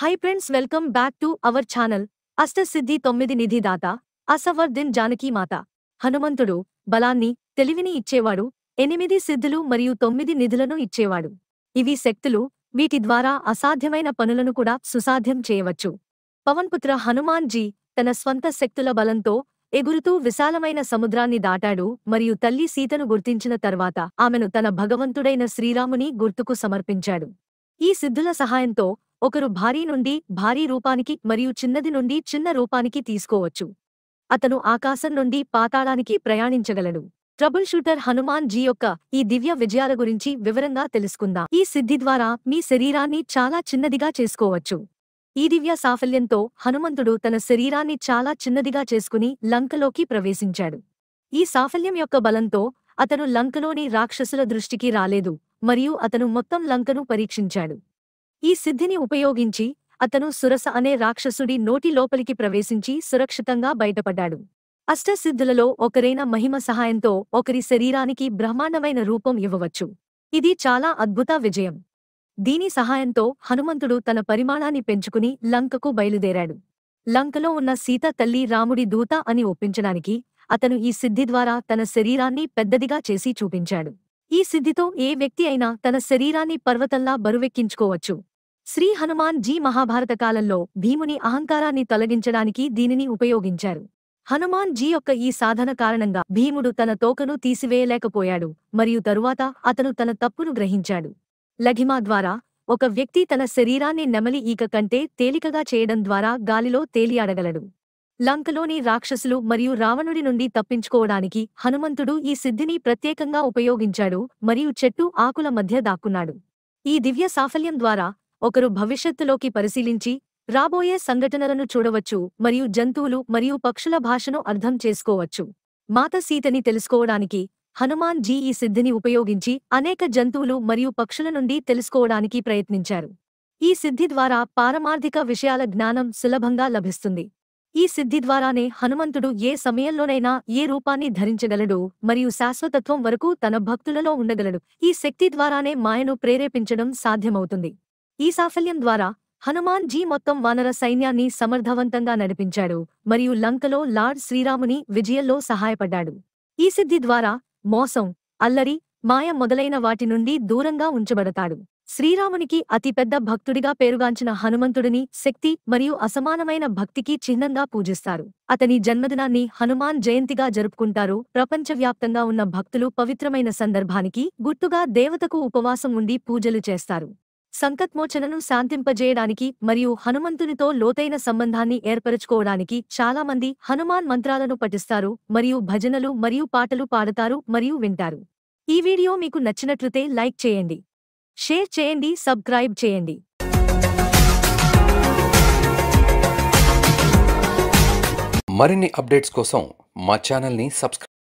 high friends welcome back to our channel అష్టసిద్ధి తొమ్మిది నిధిదాత అసవర్దిన్ జానకీమాత హనుమంతుడు బలాన్ని తెలివిని ఇచ్చేవాడు ఎనిమిది సిద్ధులు మరియు తొమ్మిది నిధులను ఇచ్చేవాడు ఇవి శక్తులు వీటి ద్వారా అసాధ్యమైన పనులను కూడా సుసాధ్యం చేయవచ్చు పవన్పుత్ర హనుమాన్జీ తన స్వంత శక్తుల బలంతో ఎగురుతూ విశాలమైన సముద్రాన్ని దాటాడు మరియు తల్లి సీతను గుర్తించిన తర్వాత ఆమెను తన భగవంతుడైన శ్రీరాముని గుర్తుకు సమర్పించాడు ఈ సిద్ధుల సహాయంతో ఒకరు భారీ నుండి భారీ రూపానికి మరియు చిన్నది నుండి చిన్న రూపానికి తీసుకోవచ్చు అతను ఆకాశం నుండి పాతాళానికి ప్రయాణించగలడు ట్రబుల్ షూటర్ హనుమాన్ జీ యొక్క ఈ దివ్య విజయాల గురించి వివరంగా తెలుసుకుందాం ఈ సిద్ధి ద్వారా మీ శరీరాన్ని చాలా చిన్నదిగా చేసుకోవచ్చు ఈ దివ్య సాఫల్యంతో హనుమంతుడు తన శరీరాన్ని చాలా చిన్నదిగా చేసుకుని లంకలోకి ప్రవేశించాడు ఈ సాఫల్యం యొక్క బలంతో అతను లంకలోని రాక్షసుల దృష్టికి రాలేదు మరియు అతను మొత్తం లంకను పరీక్షించాడు ఈ సిద్ధిని ఉపయోగించి అతను సురస అనే రాక్షసుడి నోటి లోపలికి ప్రవేశించి సురక్షితంగా బయటపడ్డాడు అష్టసిద్ధులలో ఒకరైన మహిమ సహాయంతో ఒకరి శరీరానికి బ్రహ్మాండమైన రూపం ఇవ్వవచ్చు ఇది చాలా అద్భుత విజయం దీని సహాయంతో హనుమంతుడు తన పరిమాణాన్ని పెంచుకుని లంకకు బయలుదేరాడు లంకలో ఉన్న సీత తల్లి రాముడి దూత అని ఒప్పించడానికి అతను ఈ సిద్ధి ద్వారా తన శరీరాన్ని పెద్దదిగా చేసి చూపించాడు ఈ సిద్ధితో ఏ వ్యక్తి అయినా తన శరీరాన్ని పర్వతంలా బరువెక్కించుకోవచ్చు శ్రీ హనుమాన్ జీ మహాభారత కాలంలో భీముని అహంకారాన్ని తొలగించడానికి దీనిని ఉపయోగించారు హనుమాన్ జీ యొక్క ఈ సాధన కారణంగా భీముడు తన తోకను తీసివేయలేకపోయాడు మరియు తరువాత అతను తన తప్పును గ్రహించాడు లఘిమా ద్వారా ఒక వ్యక్తి తన శరీరాన్ని నెమలి ఈక కంటే తేలికగా చేయడం ద్వారా గాలిలో తేలియాడగలడు లంకలోని రాక్షసులు మరియు రావణుడి నుండి తప్పించుకోవడానికి హనుమంతుడు ఈ సిద్ధిని ప్రత్యేకంగా ఉపయోగించాడు మరియు చెట్టు ఆకుల మధ్య దాక్కున్నాడు ఈ దివ్య సాఫల్యం ద్వారా ఒకరు భవిష్యత్తులోకి పరిశీలించి రాబోయే సంఘటనలను చూడవచ్చు మరియు జంతువులు మరియు పక్షుల భాషను అర్థం చేసుకోవచ్చు మాత సీతని తెలుసుకోవడానికి హనుమాన్ జీ ఈ సిద్ధిని ఉపయోగించి అనేక జంతువులు మరియు పక్షుల నుండి తెలుసుకోవడానికి ప్రయత్నించారు ఈ సిద్ధి ద్వారా పారమార్థిక విషయాల జ్ఞానం సులభంగా లభిస్తుంది ఈ సిద్ధి ద్వారానే హనుమంతుడు ఏ సమయంలోనైనా ఏ రూపాన్ని ధరించగలడు మరియు శాశ్వతత్వం వరకు తన భక్తులలో ఉండగలడు ఈ శక్తి ద్వారానే మాయను ప్రేరేపించడం సాధ్యమవుతుంది ఈ సాఫల్యం ద్వారా హనుమాన్ జీ మొత్తం వానర సైన్యాన్ని సమర్థవంతంగా నడిపించాడు మరియు లంకలో లార్డ్ శ్రీరాముని విజయంలో సహాయపడ్డాడు ఈ సిద్ధి ద్వారా మోసం అల్లరి మాయ మొదలైన వాటి నుండి దూరంగా ఉంచబడతాడు శ్రీరామునికి అతిపెద్ద భక్తుడిగా పేరుగాంచిన హనుమంతుడిని శక్తి మరియు అసమానమైన భక్తికి చిహ్నంగా పూజిస్తారు అతని జన్మదినాన్ని హనుమాన్ జయంతిగా జరుపుకుంటారు ప్రపంచవ్యాప్తంగా ఉన్న భక్తులు పవిత్రమైన సందర్భానికి గుర్తుగా దేవతకు ఉపవాసం ఉండి పూజలు చేస్తారు సంకత్మోచనను శాంతింపజేయడానికి మరియు హనుమంతునితో లోతైన సంబంధాన్ని ఏర్పరచుకోవడానికి చాలామంది హనుమాన్ మంత్రాలను పఠిస్తారు మరియు భజనలు మరియు పాటలు పాడతారు మరియు వింటారు ఈ వీడియో మీకు నచ్చినట్లయితే లైక్ చేయండి షేర్ చేయండి సబ్స్క్రైబ్ చేయండి మరిన్ని అప్డేట్స్ కోసం మా ఛానల్ని సబ్స్క్రైబ్